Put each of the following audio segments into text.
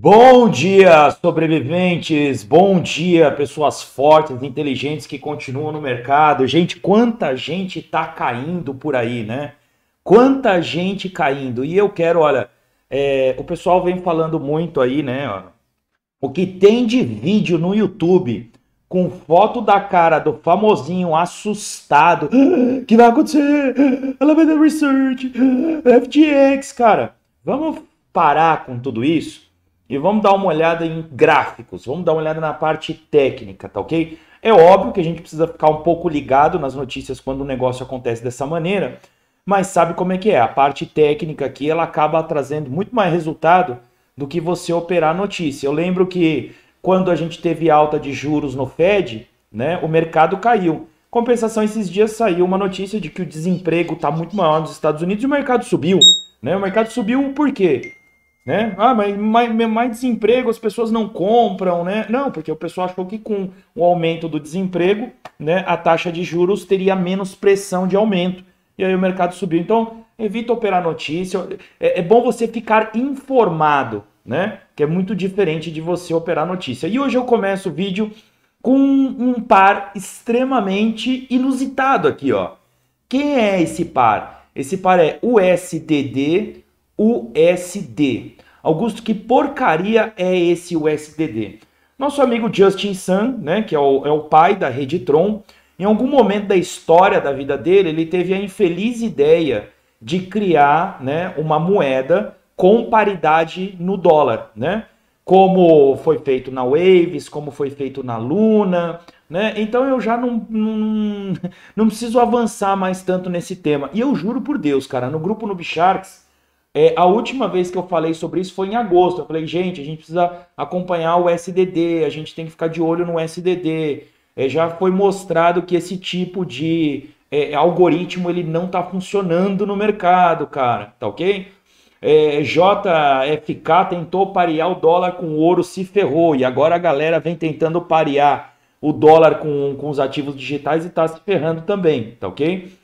Bom dia, sobreviventes! Bom dia, pessoas fortes, inteligentes que continuam no mercado. Gente, quanta gente tá caindo por aí, né? Quanta gente caindo. E eu quero, olha, é, o pessoal vem falando muito aí, né? O que tem de vídeo no YouTube com foto da cara do famosinho assustado. que vai acontecer? Ela vai dar research. FTX, cara. Vamos parar com tudo isso? E vamos dar uma olhada em gráficos, vamos dar uma olhada na parte técnica, tá ok? É óbvio que a gente precisa ficar um pouco ligado nas notícias quando o um negócio acontece dessa maneira, mas sabe como é que é? A parte técnica aqui ela acaba trazendo muito mais resultado do que você operar notícia. Eu lembro que quando a gente teve alta de juros no Fed, né, o mercado caiu. Compensação, esses dias saiu uma notícia de que o desemprego está muito maior nos Estados Unidos e o mercado subiu. Né? O mercado subiu por quê? Né? Ah, mas mais, mais, desemprego as pessoas não compram, né? Não, porque o pessoal achou que com o aumento do desemprego, né, a taxa de juros teria menos pressão de aumento. E aí o mercado subiu. Então, evita operar notícia. É, é bom você ficar informado, né? Que é muito diferente de você operar notícia. E hoje eu começo o vídeo com um par extremamente inusitado aqui, ó. Quem é esse par? Esse par é SDD USD. Augusto, que porcaria é esse USDD? Nosso amigo Justin Sun, né, que é o, é o pai da rede Tron, em algum momento da história da vida dele, ele teve a infeliz ideia de criar né, uma moeda com paridade no dólar, né? Como foi feito na Waves, como foi feito na Luna, né? Então eu já não, não, não preciso avançar mais tanto nesse tema. E eu juro por Deus, cara, no grupo Noob Sharks, é, a última vez que eu falei sobre isso foi em agosto. Eu falei, gente, a gente precisa acompanhar o SDD, a gente tem que ficar de olho no SDD. É, já foi mostrado que esse tipo de é, algoritmo ele não está funcionando no mercado, cara. Tá ok? É, JFK tentou parear o dólar com o ouro, se ferrou. E agora a galera vem tentando parear o dólar com, com os ativos digitais e está se ferrando também, tá ok?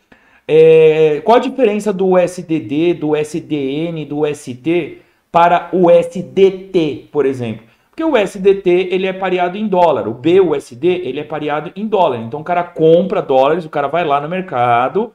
É, qual a diferença do SDD, do SDN, do ST para o SDT, por exemplo? Porque o SDT ele é pareado em dólar, o BUSD ele é pareado em dólar. Então o cara compra dólares, o cara vai lá no mercado,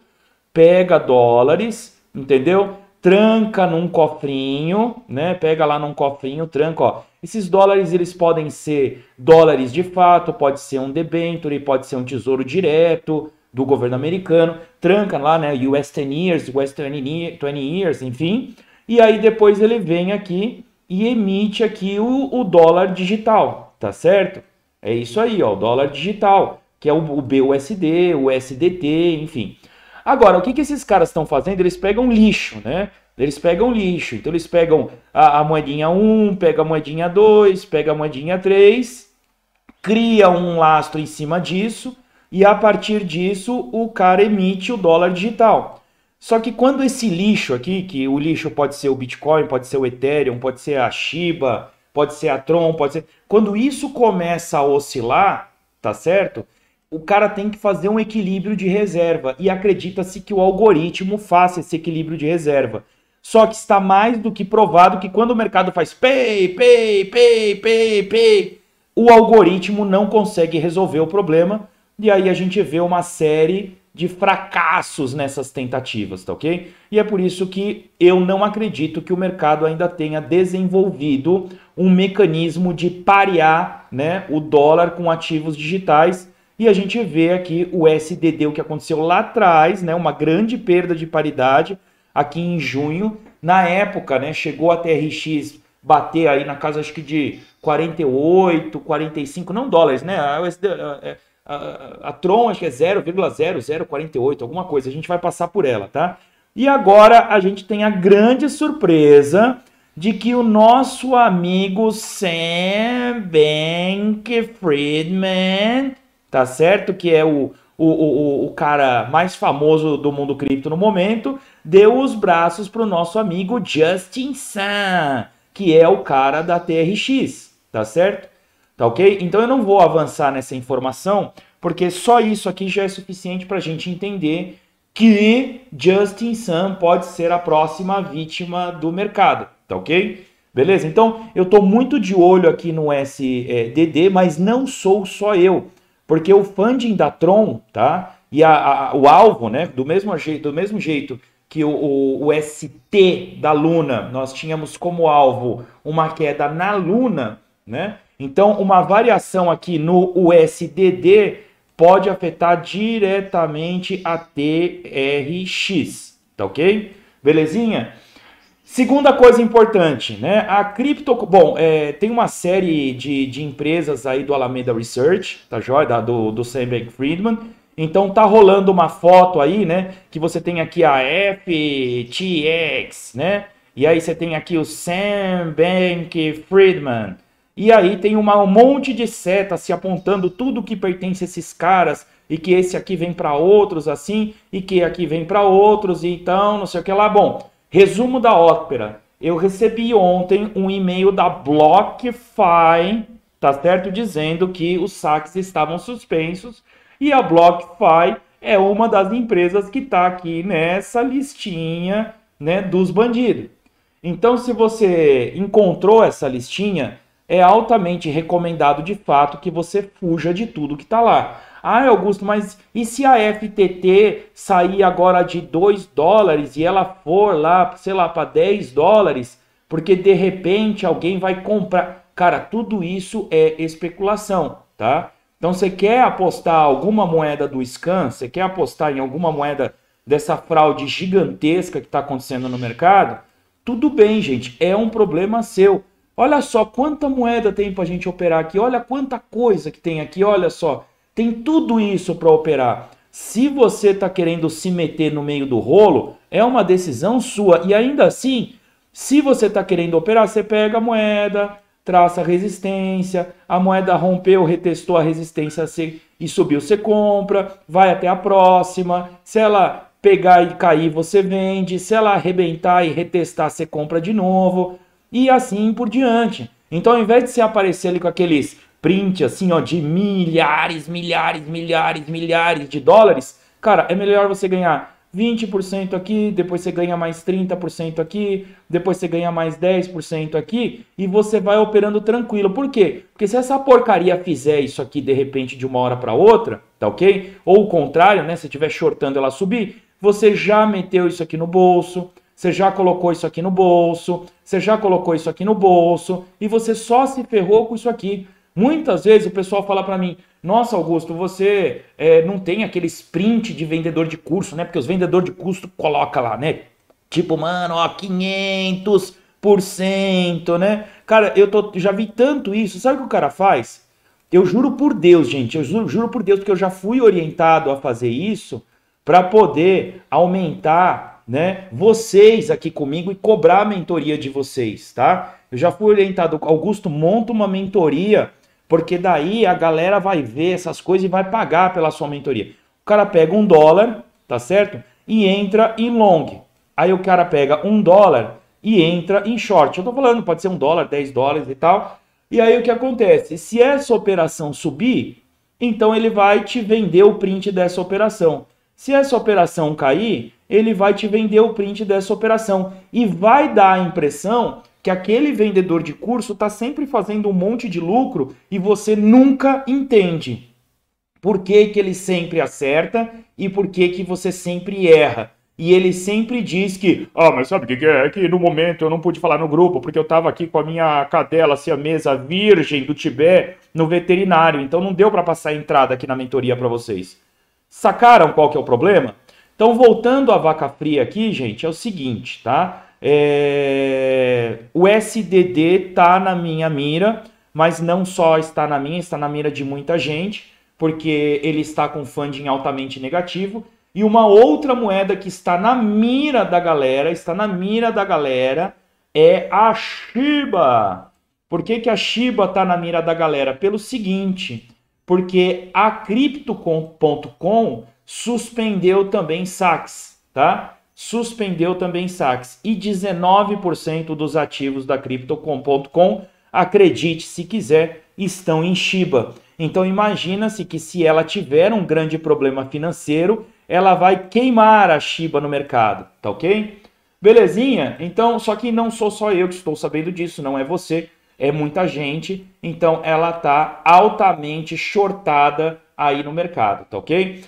pega dólares, entendeu? Tranca num cofrinho, né? Pega lá num cofrinho, tranca, ó. Esses dólares eles podem ser dólares de fato, pode ser um debenture, pode ser um tesouro direto, do governo americano tranca lá, né? US 10 years, US 20 years, enfim. E aí depois ele vem aqui e emite aqui o, o dólar digital, tá certo? É isso aí, ó, o dólar digital, que é o, o BUSD, o SDT, enfim. Agora, o que, que esses caras estão fazendo? Eles pegam lixo, né? Eles pegam lixo. Então eles pegam a, a moedinha 1, pega a moedinha 2, pega a moedinha 3, cria um lastro em cima disso e a partir disso o cara emite o dólar digital. Só que quando esse lixo aqui, que o lixo pode ser o Bitcoin, pode ser o Ethereum, pode ser a Shiba, pode ser a Tron, pode ser. Quando isso começa a oscilar, tá certo? O cara tem que fazer um equilíbrio de reserva e acredita-se que o algoritmo faça esse equilíbrio de reserva. Só que está mais do que provado que quando o mercado faz pay, pay, pay, pay, pay, o algoritmo não consegue resolver o problema e aí a gente vê uma série de fracassos nessas tentativas, tá ok? E é por isso que eu não acredito que o mercado ainda tenha desenvolvido um mecanismo de parear né, o dólar com ativos digitais. E a gente vê aqui o SDD, o que aconteceu lá atrás, né, uma grande perda de paridade aqui em junho. Na época, né, chegou a TRX bater aí na casa acho que de 48, 45, não dólares, né? o a, a Tron acho que é 0,0048, alguma coisa. A gente vai passar por ela, tá? E agora a gente tem a grande surpresa de que o nosso amigo Sam Bank friedman tá certo? Que é o, o, o, o cara mais famoso do mundo cripto no momento, deu os braços para o nosso amigo Justin Sun, que é o cara da TRX, tá certo? Tá ok? Então eu não vou avançar nessa informação, porque só isso aqui já é suficiente para a gente entender que Justin Sun pode ser a próxima vítima do mercado. Tá ok? Beleza? Então eu estou muito de olho aqui no SDD, mas não sou só eu, porque o funding da Tron, tá? E a, a, o alvo, né? Do mesmo jeito, do mesmo jeito que o, o, o, ST da Luna, nós tínhamos como alvo uma queda na Luna, né? Então, uma variação aqui no USDD pode afetar diretamente a TRX, tá ok? Belezinha? Segunda coisa importante, né? A cripto... Bom, é, tem uma série de, de empresas aí do Alameda Research, tá joia? Da, do, do Sam Bank friedman Então tá rolando uma foto aí, né? Que você tem aqui a FTX, né? E aí você tem aqui o Sam Bank friedman e aí tem uma, um monte de setas se apontando tudo que pertence a esses caras e que esse aqui vem para outros assim e que aqui vem para outros e então não sei o que lá. Bom, resumo da ópera. Eu recebi ontem um e-mail da BlockFi, tá certo, dizendo que os saques estavam suspensos e a BlockFi é uma das empresas que está aqui nessa listinha né, dos bandidos. Então, se você encontrou essa listinha, é altamente recomendado de fato que você fuja de tudo que está lá. Ah, Augusto, mas e se a FTT sair agora de 2 dólares e ela for lá, sei lá, para 10 dólares, porque de repente alguém vai comprar? Cara, tudo isso é especulação, tá? Então você quer apostar alguma moeda do scan, você quer apostar em alguma moeda dessa fraude gigantesca que está acontecendo no mercado? Tudo bem, gente, é um problema seu Olha só quanta moeda tem para a gente operar aqui. Olha quanta coisa que tem aqui. Olha só, tem tudo isso para operar. Se você está querendo se meter no meio do rolo, é uma decisão sua. E ainda assim, se você está querendo operar, você pega a moeda, traça a resistência, a moeda rompeu, retestou a resistência e subiu, você compra, vai até a próxima. Se ela pegar e cair, você vende. Se ela arrebentar e retestar, você compra de novo e assim por diante. Então, ao invés de você aparecer ali com aqueles print assim, ó, de milhares, milhares, milhares, milhares de dólares, cara, é melhor você ganhar 20% aqui, depois você ganha mais 30% aqui, depois você ganha mais 10% aqui e você vai operando tranquilo. Por quê? Porque se essa porcaria fizer isso aqui de repente de uma hora para outra, tá OK? Ou o contrário, né, se estiver shortando ela subir, você já meteu isso aqui no bolso, você já colocou isso aqui no bolso, você já colocou isso aqui no bolso e você só se ferrou com isso aqui. Muitas vezes o pessoal fala para mim: Nossa, Augusto, você é, não tem aquele sprint de vendedor de curso, né? Porque os vendedores de curso coloca lá, né? Tipo, mano, ó, 500 né? Cara, eu tô, já vi tanto isso. Sabe o que o cara faz? Eu juro por Deus, gente. Eu juro, juro por Deus que eu já fui orientado a fazer isso para poder aumentar né, vocês aqui comigo e cobrar a mentoria de vocês, tá? Eu já fui orientado, Augusto, monta uma mentoria, porque daí a galera vai ver essas coisas e vai pagar pela sua mentoria. O cara pega um dólar, tá certo? E entra em long. Aí o cara pega um dólar e entra em short. Eu tô falando, pode ser um dólar, dez dólares e tal. E aí o que acontece? Se essa operação subir, então ele vai te vender o print dessa operação. Se essa operação cair, ele vai te vender o print dessa operação e vai dar a impressão que aquele vendedor de curso está sempre fazendo um monte de lucro e você nunca entende por que, que ele sempre acerta e por que, que você sempre erra. E ele sempre diz que, ah, mas sabe o que é? É que no momento eu não pude falar no grupo, porque eu estava aqui com a minha cadela assim, a mesa virgem do Tibete no veterinário, então não deu para passar a entrada aqui na mentoria para vocês. Sacaram qual que é o problema? Então, voltando à vaca fria aqui, gente, é o seguinte, tá? É... O SDD tá na minha mira, mas não só está na minha, está na mira de muita gente, porque ele está com funding altamente negativo. E uma outra moeda que está na mira da galera, está na mira da galera, é a Shiba. Por que, que a Shiba está na mira da galera? Pelo seguinte, porque a Crypto.com suspendeu também saques, tá? Suspendeu também saques. E 19% dos ativos da Crypto.com, acredite se quiser, estão em Shiba. Então imagina-se que se ela tiver um grande problema financeiro, ela vai queimar a Shiba no mercado, tá ok? Belezinha? Então, só que não sou só eu que estou sabendo disso, não é você, é muita gente. Então ela está altamente shortada aí no mercado, tá ok?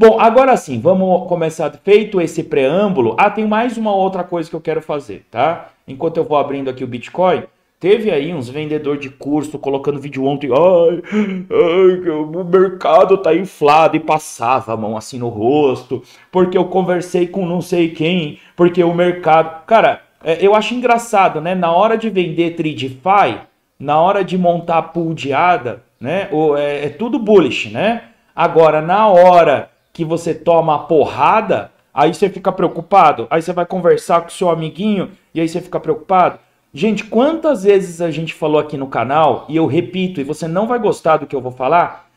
Bom, agora sim, vamos começar. Feito esse preâmbulo, ah, tem mais uma outra coisa que eu quero fazer, tá? Enquanto eu vou abrindo aqui o Bitcoin, teve aí uns vendedor de curso colocando vídeo ontem, ai, ai, o mercado tá inflado e passava a mão assim no rosto, porque eu conversei com não sei quem, porque o mercado, cara, é, eu acho engraçado, né? Na hora de vender Tridify, na hora de montar pool de ADA, né? É, é tudo bullish, né? Agora, na hora que você toma a porrada, aí você fica preocupado. Aí você vai conversar com seu amiguinho e aí você fica preocupado. Gente, quantas vezes a gente falou aqui no canal, e eu repito, e você não vai gostar do que eu vou falar,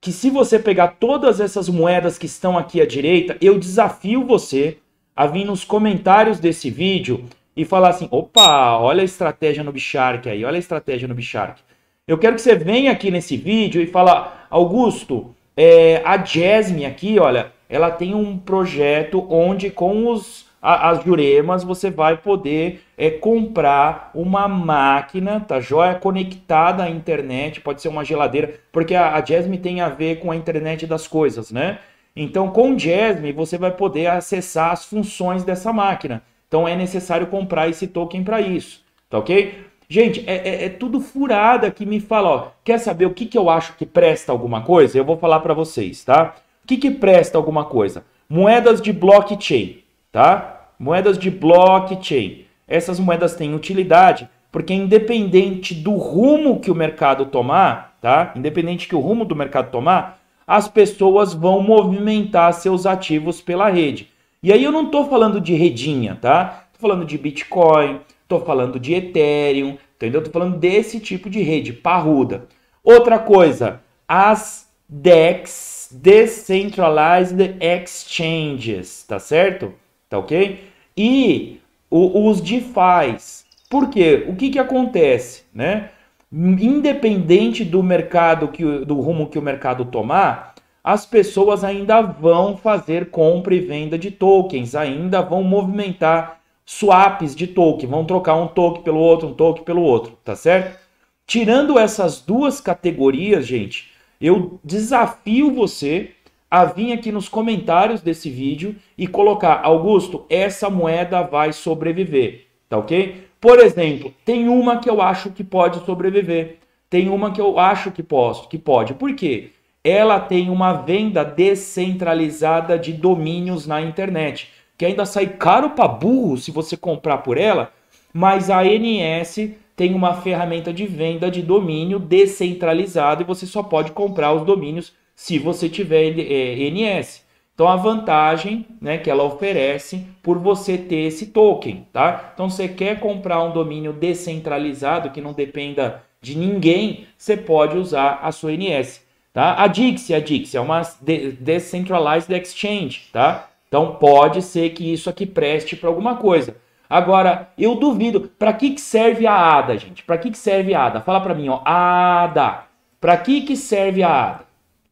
que se você pegar todas essas moedas que estão aqui à direita, eu desafio você a vir nos comentários desse vídeo e falar assim: opa, olha a estratégia no Bichark aí, olha a estratégia no Bichark. Eu quero que você venha aqui nesse vídeo e fala, Augusto, é, a Jasmine aqui, olha, ela tem um projeto onde com os a, as juremas você vai poder é, comprar uma máquina, tá joia? É conectada à internet, pode ser uma geladeira, porque a, a Jasmine tem a ver com a internet das coisas, né? Então, com Jasmine, você vai poder acessar as funções dessa máquina. Então, é necessário comprar esse token para isso, tá ok? Gente, é, é, é tudo furada que me fala, ó, quer saber o que, que eu acho que presta alguma coisa? Eu vou falar para vocês, tá? O que, que presta alguma coisa? Moedas de blockchain, tá? Moedas de blockchain. Essas moedas têm utilidade porque é independente do rumo que o mercado tomar, tá? Independente que o rumo do mercado tomar, as pessoas vão movimentar seus ativos pela rede. E aí eu não estou falando de redinha, tá? Estou falando de Bitcoin, Estou falando de Ethereum, entendeu? Estou falando desse tipo de rede parruda. Outra coisa, as DEX, Decentralized Exchanges, tá certo? Tá ok? E o, os DeFis. Por quê? O que, que acontece, né? Independente do mercado que do rumo que o mercado tomar, as pessoas ainda vão fazer compra e venda de tokens, ainda vão movimentar swaps de token, vão trocar um token pelo outro, um token pelo outro, tá certo? Tirando essas duas categorias, gente, eu desafio você a vir aqui nos comentários desse vídeo e colocar, Augusto, essa moeda vai sobreviver, tá ok? Por exemplo, tem uma que eu acho que pode sobreviver, tem uma que eu acho que posso, que pode. Por quê? Ela tem uma venda descentralizada de domínios na internet que ainda sai caro para burro se você comprar por ela, mas a ANS tem uma ferramenta de venda de domínio descentralizado e você só pode comprar os domínios se você tiver é, NS. Então a vantagem né, que ela oferece por você ter esse token, tá? Então você quer comprar um domínio descentralizado que não dependa de ninguém, você pode usar a sua NS, tá? A Dixie, a Dixie é uma de Decentralized Exchange, tá? Então pode ser que isso aqui preste para alguma coisa. Agora, eu duvido. Para que, que serve a ADA, gente? Para que, que serve a ADA? Fala para mim, ó. ADA. Para que, que serve a ADA?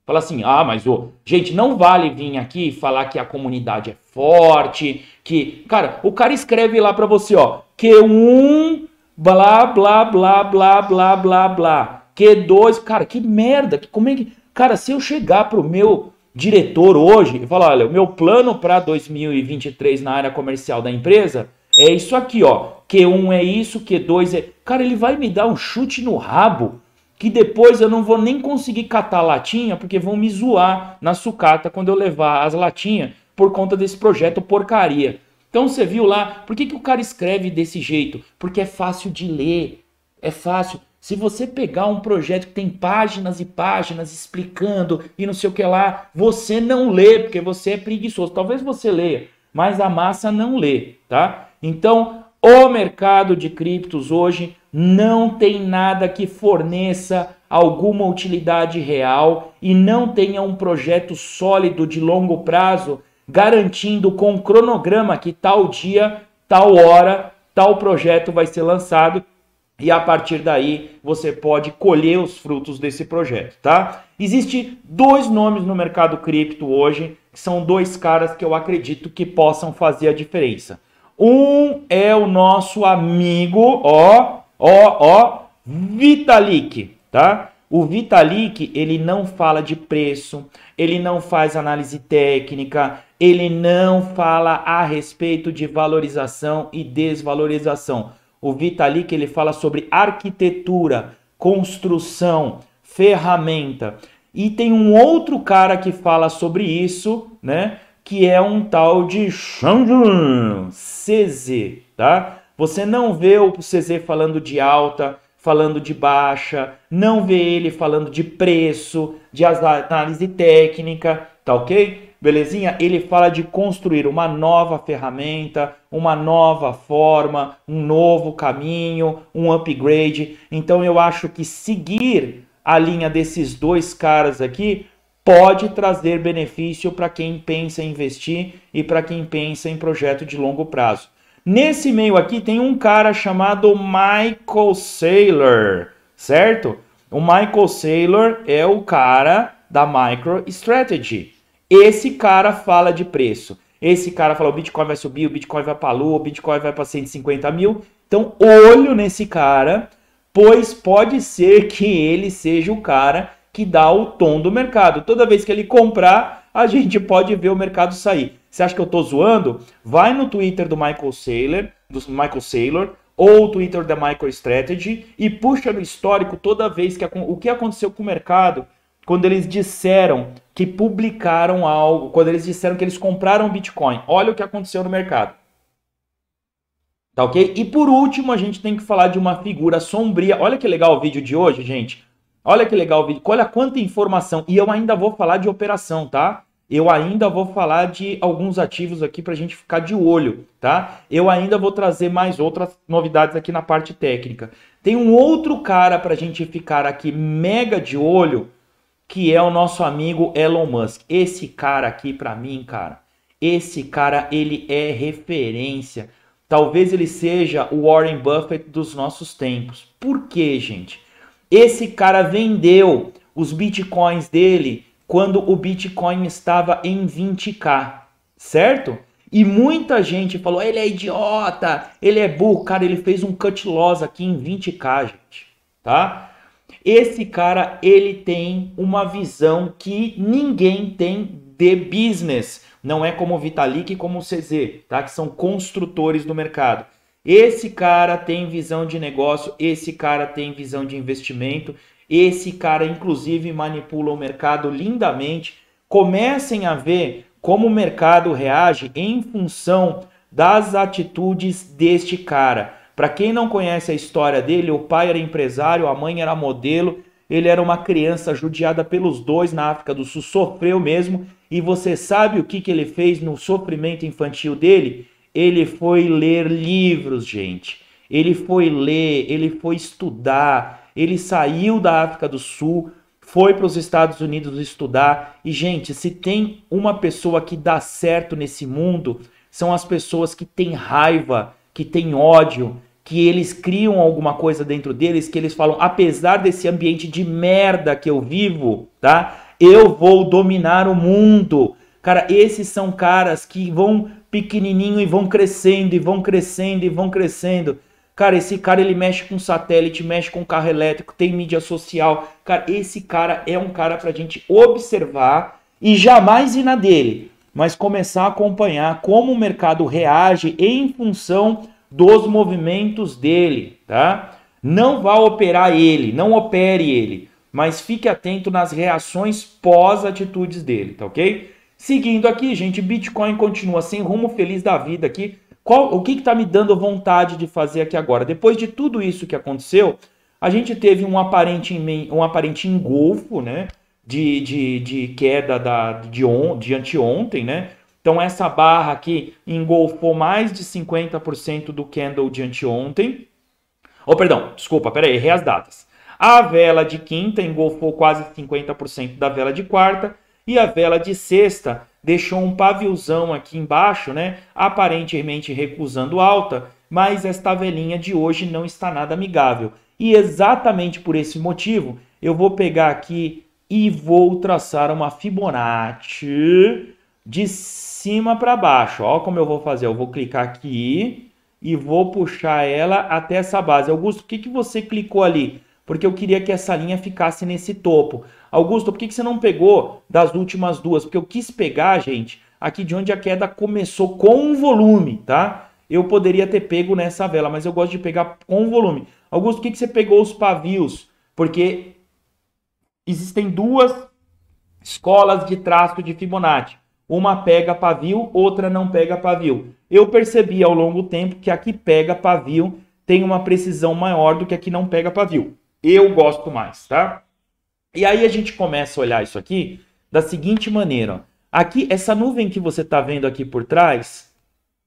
Fala assim, ah, mas o gente não vale vir aqui falar que a comunidade é forte, que cara, o cara escreve lá para você, ó, Q1 blá blá blá blá blá blá blá, Q2, cara, que merda, que como é que, cara, se eu chegar pro meu diretor hoje e falar, olha, o meu plano para 2023 na área comercial da empresa é isso aqui, ó. Q1 é isso, Q2 é. Cara, ele vai me dar um chute no rabo que depois eu não vou nem conseguir catar latinha, porque vão me zoar na sucata quando eu levar as latinhas por conta desse projeto porcaria. Então você viu lá, por que, que o cara escreve desse jeito? Porque é fácil de ler, é fácil. Se você pegar um projeto que tem páginas e páginas explicando e não sei o que lá, você não lê, porque você é preguiçoso. Talvez você leia, mas a massa não lê, tá? Então, o mercado de criptos hoje não tem nada que forneça alguma utilidade real e não tenha um projeto sólido de longo prazo garantindo com cronograma que tal dia, tal hora, tal projeto vai ser lançado e a partir daí você pode colher os frutos desse projeto, tá? Existe dois nomes no mercado cripto hoje, que são dois caras que eu acredito que possam fazer a diferença. Um é o nosso amigo, ó, ó, ó, Vitalik, tá? O Vitalik, ele não fala de preço, ele não faz análise técnica, ele não fala a respeito de valorização e desvalorização. O Vitalik que ele fala sobre arquitetura, construção, ferramenta. E tem um outro cara que fala sobre isso, né? Que é um tal de Shangjun CZ, tá? Você não vê o CZ falando de alta, falando de baixa, não vê ele falando de preço, de análise técnica, tá ok? belezinha? Ele fala de construir uma nova ferramenta, uma nova forma, um novo caminho, um upgrade. Então eu acho que seguir a linha desses dois caras aqui pode trazer benefício para quem pensa em investir e para quem pensa em projeto de longo prazo. Nesse meio aqui tem um cara chamado Michael Saylor, certo? O Michael Saylor é o cara da MicroStrategy. Esse cara fala de preço. Esse cara fala: o Bitcoin vai subir, o Bitcoin vai para a lua, o Bitcoin vai para 150 mil. Então, olho nesse cara, pois pode ser que ele seja o cara que dá o tom do mercado. Toda vez que ele comprar, a gente pode ver o mercado sair. Você acha que eu tô zoando? Vai no Twitter do Michael Saylor, do Michael Saylor ou o Twitter da MicroStrategy e puxa no histórico toda vez que o que aconteceu com o mercado quando eles disseram que publicaram algo, quando eles disseram que eles compraram Bitcoin. Olha o que aconteceu no mercado. Tá ok? E por último, a gente tem que falar de uma figura sombria. Olha que legal o vídeo de hoje, gente. Olha que legal o vídeo. Olha quanta informação. E eu ainda vou falar de operação, tá? Eu ainda vou falar de alguns ativos aqui para a gente ficar de olho, tá? Eu ainda vou trazer mais outras novidades aqui na parte técnica. Tem um outro cara para a gente ficar aqui mega de olho, que é o nosso amigo Elon Musk. Esse cara aqui, para mim, cara, esse cara, ele é referência. Talvez ele seja o Warren Buffett dos nossos tempos. Por quê, gente? Esse cara vendeu os bitcoins dele quando o Bitcoin estava em 20k, certo? E muita gente falou: ele é idiota, ele é burro. Cara, ele fez um cut loss aqui em 20k, gente, tá? esse cara ele tem uma visão que ninguém tem de business. Não é como o Vitalik e como o CZ, tá? Que são construtores do mercado. Esse cara tem visão de negócio, esse cara tem visão de investimento, esse cara inclusive manipula o mercado lindamente. Comecem a ver como o mercado reage em função das atitudes deste cara. Para quem não conhece a história dele, o pai era empresário, a mãe era modelo, ele era uma criança judiada pelos dois na África do Sul, sofreu mesmo. E você sabe o que, que ele fez no sofrimento infantil dele? Ele foi ler livros, gente. Ele foi ler, ele foi estudar, ele saiu da África do Sul, foi para os Estados Unidos estudar. E, gente, se tem uma pessoa que dá certo nesse mundo, são as pessoas que têm raiva, que têm ódio, que eles criam alguma coisa dentro deles, que eles falam, apesar desse ambiente de merda que eu vivo, tá? Eu vou dominar o mundo. Cara, esses são caras que vão pequenininho e vão crescendo e vão crescendo e vão crescendo. Cara, esse cara ele mexe com satélite, mexe com carro elétrico, tem mídia social. Cara, esse cara é um cara pra gente observar e jamais ir na dele, mas começar a acompanhar como o mercado reage em função dos movimentos dele, tá? Não vá operar ele, não opere ele, mas fique atento nas reações pós-atitudes dele, tá ok? Seguindo aqui, gente, Bitcoin continua sem rumo, feliz da vida aqui. Qual, o que está me dando vontade de fazer aqui agora? Depois de tudo isso que aconteceu, a gente teve um aparente, um aparente engolfo, né? De, de, de queda da, de, on, de anteontem, né? Então essa barra aqui engolfou mais de 50% do candle de anteontem. Oh, perdão, desculpa, peraí, errei as datas. A vela de quinta engolfou quase 50% da vela de quarta e a vela de sexta deixou um paviozão aqui embaixo, né? Aparentemente recusando alta, mas esta velinha de hoje não está nada amigável. E exatamente por esse motivo, eu vou pegar aqui e vou traçar uma Fibonacci de cima para baixo. Ó, como eu vou fazer? Eu vou clicar aqui e vou puxar ela até essa base. Augusto, por que, que você clicou ali? Porque eu queria que essa linha ficasse nesse topo. Augusto, por que, que você não pegou das últimas duas? Porque eu quis pegar, gente, aqui de onde a queda começou com o volume, tá? Eu poderia ter pego nessa vela, mas eu gosto de pegar com o volume. Augusto, por que, que você pegou os pavios? Porque existem duas escolas de traço de Fibonacci uma pega pavio, outra não pega pavio. Eu percebi ao longo do tempo que a que pega pavio tem uma precisão maior do que a que não pega pavio. Eu gosto mais, tá? E aí a gente começa a olhar isso aqui da seguinte maneira. Aqui, essa nuvem que você está vendo aqui por trás,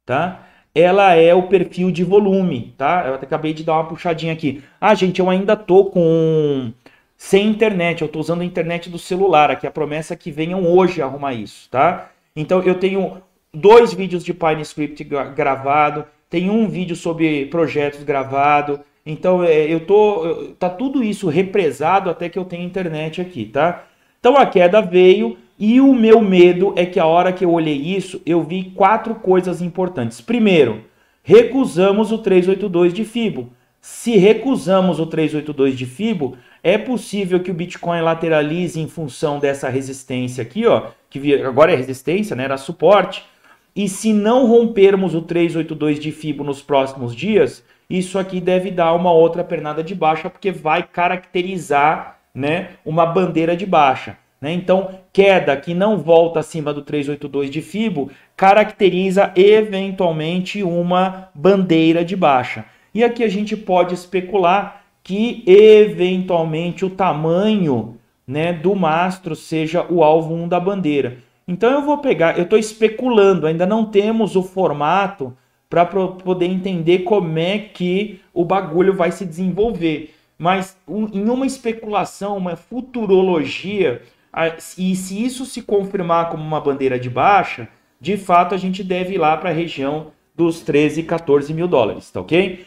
tá? Ela é o perfil de volume, tá? Eu até acabei de dar uma puxadinha aqui. Ah, gente, eu ainda tô com sem internet. Eu estou usando a internet do celular. Aqui a promessa é que venham hoje arrumar isso, tá? Então eu tenho dois vídeos de PineScript gravado, tem um vídeo sobre projetos gravado. Então é, eu tô, tá tudo isso represado até que eu tenho internet aqui, tá? Então a queda veio e o meu medo é que a hora que eu olhei isso, eu vi quatro coisas importantes. Primeiro, recusamos o 382 de Fibo. Se recusamos o 382 de Fibo, é possível que o Bitcoin lateralize em função dessa resistência aqui, ó, que agora é resistência, né? Era suporte. E se não rompermos o 382 de FIBO nos próximos dias, isso aqui deve dar uma outra pernada de baixa, porque vai caracterizar né, uma bandeira de baixa. Né? Então, queda que não volta acima do 382 de FIBO caracteriza eventualmente uma bandeira de baixa. E aqui a gente pode especular que eventualmente o tamanho né, do mastro seja o alvo 1 da bandeira. Então eu vou pegar, eu estou especulando, ainda não temos o formato para poder entender como é que o bagulho vai se desenvolver. Mas um, em uma especulação, uma futurologia, e se isso se confirmar como uma bandeira de baixa, de fato a gente deve ir lá para a região dos 13, 14 mil dólares, tá ok?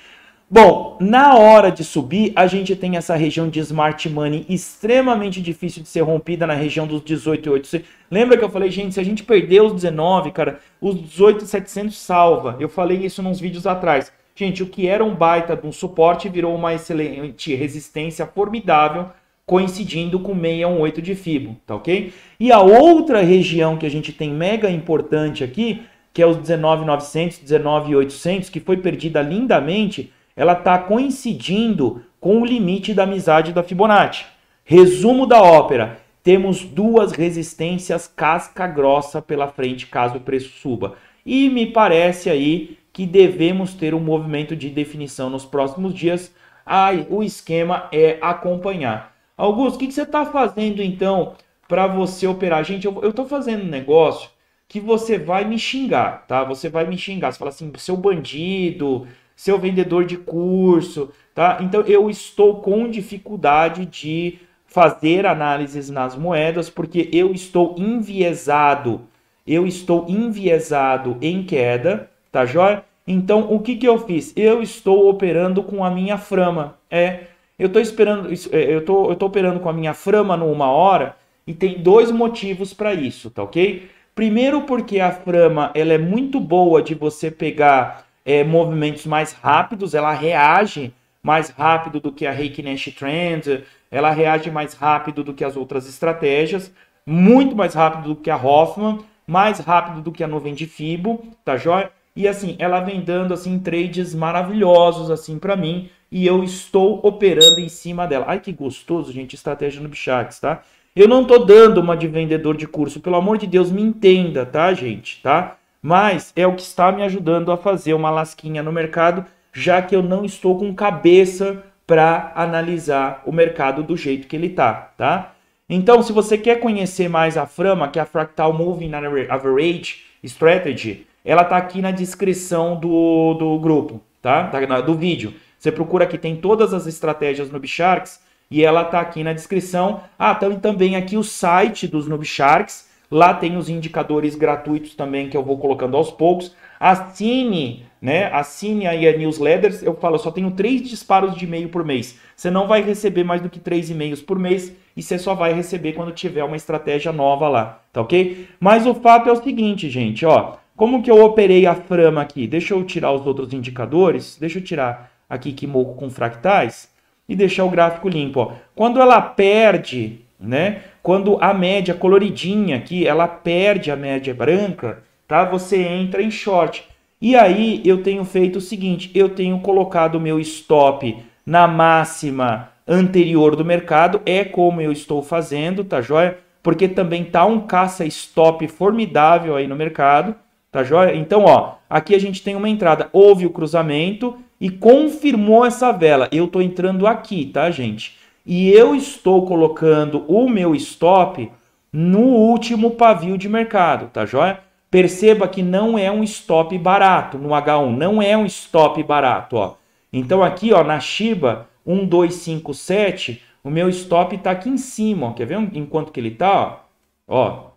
Bom, na hora de subir, a gente tem essa região de smart money extremamente difícil de ser rompida na região dos 18800 lembra que eu falei, gente, se a gente perder os 19, cara, os 18,700 salva. Eu falei isso nos vídeos atrás. Gente, o que era um baita de um suporte virou uma excelente resistência formidável, coincidindo com 618 de Fibo, tá ok? E a outra região que a gente tem mega importante aqui, que é os 19,900, 19,800, que foi perdida lindamente ela está coincidindo com o limite da amizade da Fibonacci. Resumo da ópera: temos duas resistências casca grossa pela frente caso o preço suba. E me parece aí que devemos ter um movimento de definição nos próximos dias. Ai, o esquema é acompanhar. Augusto, o que, que você está fazendo então para você operar? Gente, eu estou fazendo um negócio que você vai me xingar, tá? Você vai me xingar. Você fala assim, seu bandido, seu vendedor de curso, tá? Então eu estou com dificuldade de fazer análises nas moedas porque eu estou enviesado, eu estou enviesado em queda, tá joia? Então o que que eu fiz? Eu estou operando com a minha frama, é, eu estou esperando, é, eu tô, eu tô operando com a minha frama no uma hora e tem dois motivos para isso, tá ok? Primeiro porque a frama ela é muito boa de você pegar é, movimentos mais rápidos, ela reage mais rápido do que a Reiki Nash Trend, ela reage mais rápido do que as outras estratégias, muito mais rápido do que a Hoffman, mais rápido do que a nuvem de Fibo, tá joia? E assim, ela vem dando assim trades maravilhosos assim para mim e eu estou operando em cima dela. Ai que gostoso, gente, estratégia no Bichax, tá? Eu não tô dando uma de vendedor de curso, pelo amor de Deus, me entenda, tá, gente, tá? mas é o que está me ajudando a fazer uma lasquinha no mercado, já que eu não estou com cabeça para analisar o mercado do jeito que ele está, tá? Então, se você quer conhecer mais a Frama, que é a Fractal Moving Average Strategy, ela está aqui na descrição do, do grupo, tá? tá do vídeo. Você procura aqui, tem todas as estratégias Noob Sharks e ela está aqui na descrição. Ah, tem também aqui o site dos Noob Sharks, Lá tem os indicadores gratuitos também que eu vou colocando aos poucos. Assine, né? Assine aí a newsletters. Eu falo, eu só tenho três disparos de e-mail por mês. Você não vai receber mais do que três e-mails por mês e você só vai receber quando tiver uma estratégia nova lá, tá ok? Mas o fato é o seguinte, gente, ó. Como que eu operei a frama aqui? Deixa eu tirar os outros indicadores. Deixa eu tirar aqui que moco com fractais e deixar o gráfico limpo. Ó. Quando ela perde né? Quando a média coloridinha aqui, ela perde a média branca, tá? Você entra em short. E aí eu tenho feito o seguinte, eu tenho colocado o meu stop na máxima anterior do mercado, é como eu estou fazendo, tá joia? Porque também tá um caça stop formidável aí no mercado, tá joia? Então, ó, aqui a gente tem uma entrada, houve o cruzamento e confirmou essa vela. Eu tô entrando aqui, tá, gente? e eu estou colocando o meu stop no último pavio de mercado, tá joia? Perceba que não é um stop barato no H1, não é um stop barato, ó. Então aqui, ó, na Shiba 1257, o meu stop está aqui em cima, ó. Quer ver enquanto que ele tá, ó? Ó,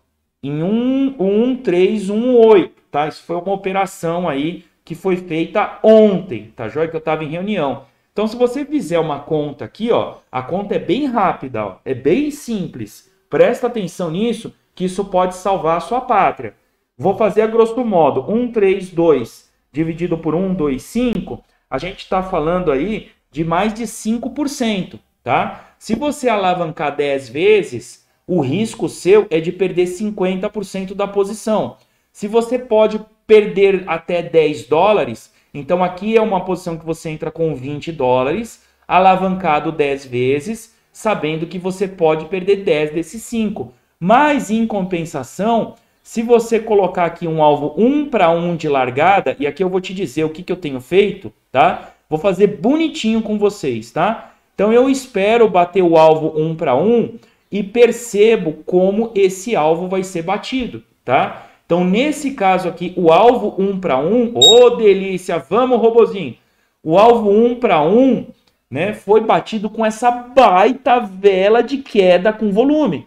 em 11318, tá? Isso foi uma operação aí que foi feita ontem, tá joia? Que eu estava em reunião. Então, se você fizer uma conta aqui, ó, a conta é bem rápida, ó, é bem simples. Presta atenção nisso, que isso pode salvar a sua pátria. Vou fazer a grosso modo, 1, 3, 2, dividido por 1, 2, 5, a gente está falando aí de mais de 5%, tá? Se você alavancar 10 vezes, o risco seu é de perder 50% da posição. Se você pode perder até 10 dólares, então aqui é uma posição que você entra com 20 dólares, alavancado 10 vezes, sabendo que você pode perder 10 desses 5. Mas em compensação, se você colocar aqui um alvo 1 para 1 de largada, e aqui eu vou te dizer o que, que eu tenho feito, tá? Vou fazer bonitinho com vocês, tá? Então eu espero bater o alvo 1 para 1 e percebo como esse alvo vai ser batido, tá? Então, nesse caso aqui, o alvo 1 para 1, ô delícia, vamos robozinho. O alvo 1 para 1, né, foi batido com essa baita vela de queda com volume.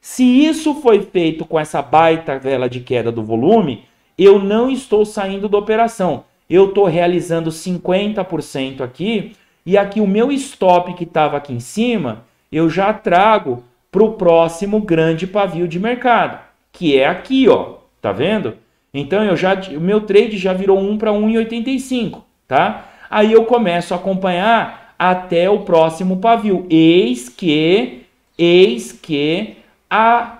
Se isso foi feito com essa baita vela de queda do volume, eu não estou saindo da operação. Eu estou realizando 50% aqui e aqui o meu stop que estava aqui em cima, eu já trago para o próximo grande pavio de mercado, que é aqui, ó. Tá vendo? Então eu já, o meu trade já virou 1 para 1,85, tá? Aí eu começo a acompanhar até o próximo pavio. Eis que, eis que a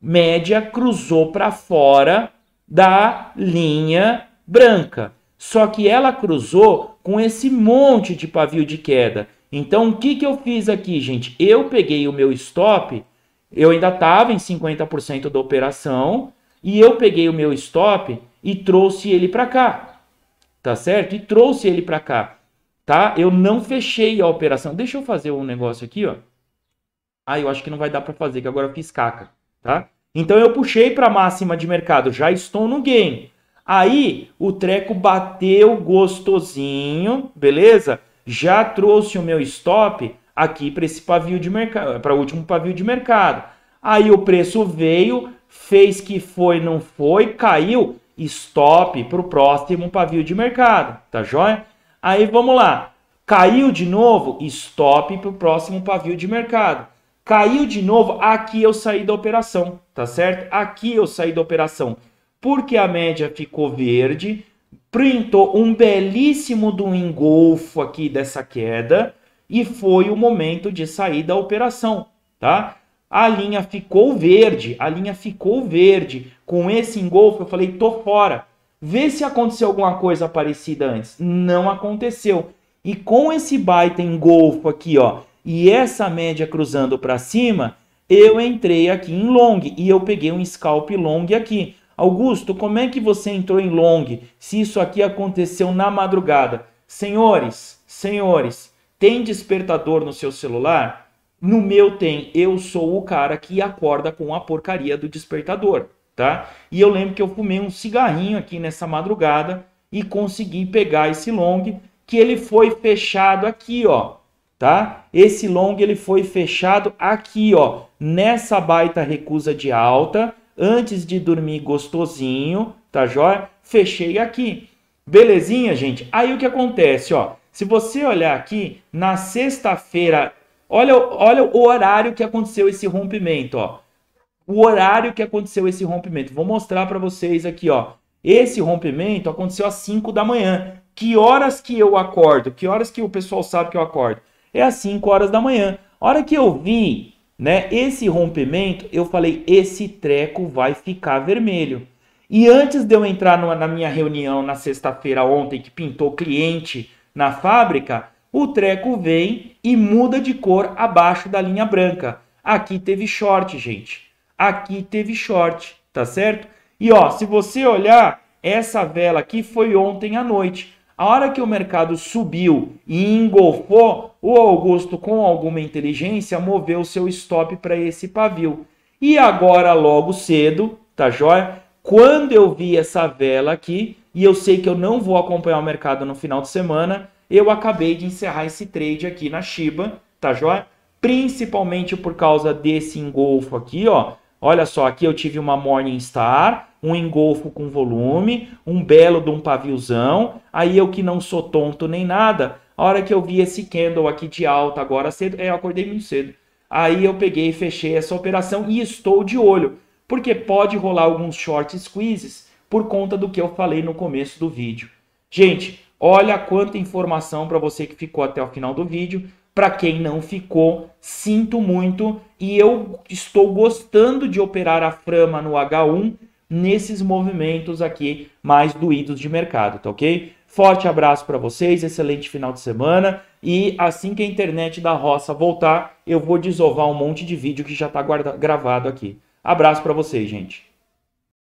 média cruzou para fora da linha branca. Só que ela cruzou com esse monte de pavio de queda. Então o que, que eu fiz aqui, gente? Eu peguei o meu stop, eu ainda estava em 50% da operação, e eu peguei o meu stop e trouxe ele para cá. Tá certo? E trouxe ele para cá. Tá? Eu não fechei a operação. Deixa eu fazer um negócio aqui, ó. Ah, eu acho que não vai dar para fazer, que agora eu fiz caca, tá? Então eu puxei para máxima de mercado, já estou no game. Aí o treco bateu gostosinho, beleza? Já trouxe o meu stop aqui para esse pavio de mercado, para o último pavio de mercado. Aí o preço veio, fez que foi, não foi, caiu, stop para o próximo pavio de mercado, tá joia? Aí vamos lá, caiu de novo, stop para o próximo pavio de mercado. Caiu de novo, aqui eu saí da operação, tá certo? Aqui eu saí da operação, porque a média ficou verde, printou um belíssimo do engolfo aqui dessa queda e foi o momento de sair da operação, tá? A linha ficou verde, a linha ficou verde. Com esse engolfo, eu falei, tô fora. Vê se aconteceu alguma coisa parecida antes. Não aconteceu. E com esse baita engolfo aqui, ó, e essa média cruzando para cima, eu entrei aqui em long e eu peguei um scalp long aqui. Augusto, como é que você entrou em long se isso aqui aconteceu na madrugada? Senhores, senhores, tem despertador no seu celular? No meu tem eu sou o cara que acorda com a porcaria do despertador, tá? E eu lembro que eu fumei um cigarrinho aqui nessa madrugada e consegui pegar esse long que ele foi fechado aqui, ó, tá? Esse long ele foi fechado aqui, ó, nessa baita recusa de alta, antes de dormir gostosinho, tá jóia? Fechei aqui. Belezinha, gente? Aí o que acontece, ó? Se você olhar aqui, na sexta-feira Olha, olha o horário que aconteceu esse rompimento, ó. O horário que aconteceu esse rompimento. Vou mostrar para vocês aqui, ó. Esse rompimento aconteceu às 5 da manhã. Que horas que eu acordo? Que horas que o pessoal sabe que eu acordo? É às 5 horas da manhã. A hora que eu vi, né, esse rompimento, eu falei, esse treco vai ficar vermelho. E antes de eu entrar numa, na minha reunião na sexta-feira ontem, que pintou cliente na fábrica, o treco vem e muda de cor abaixo da linha branca. Aqui teve short, gente. Aqui teve short, tá certo? E ó, se você olhar, essa vela aqui foi ontem à noite. A hora que o mercado subiu e engolfou, o Augusto, com alguma inteligência, moveu seu stop para esse pavio. E agora, logo cedo, tá joia? Quando eu vi essa vela aqui, e eu sei que eu não vou acompanhar o mercado no final de semana, eu acabei de encerrar esse trade aqui na Shiba, tá joia? Principalmente por causa desse engolfo aqui, ó. Olha só, aqui eu tive uma Morningstar, um engolfo com volume, um belo de um paviozão. Aí eu que não sou tonto nem nada, a hora que eu vi esse candle aqui de alta agora cedo, é, eu acordei muito cedo. Aí eu peguei e fechei essa operação e estou de olho, porque pode rolar alguns short squeezes por conta do que eu falei no começo do vídeo. Gente, Olha quanta informação para você que ficou até o final do vídeo. Para quem não ficou, sinto muito e eu estou gostando de operar a frama no H1 nesses movimentos aqui mais doídos de mercado, tá ok? Forte abraço para vocês, excelente final de semana e assim que a internet da roça voltar, eu vou desovar um monte de vídeo que já está gravado aqui. Abraço para vocês, gente.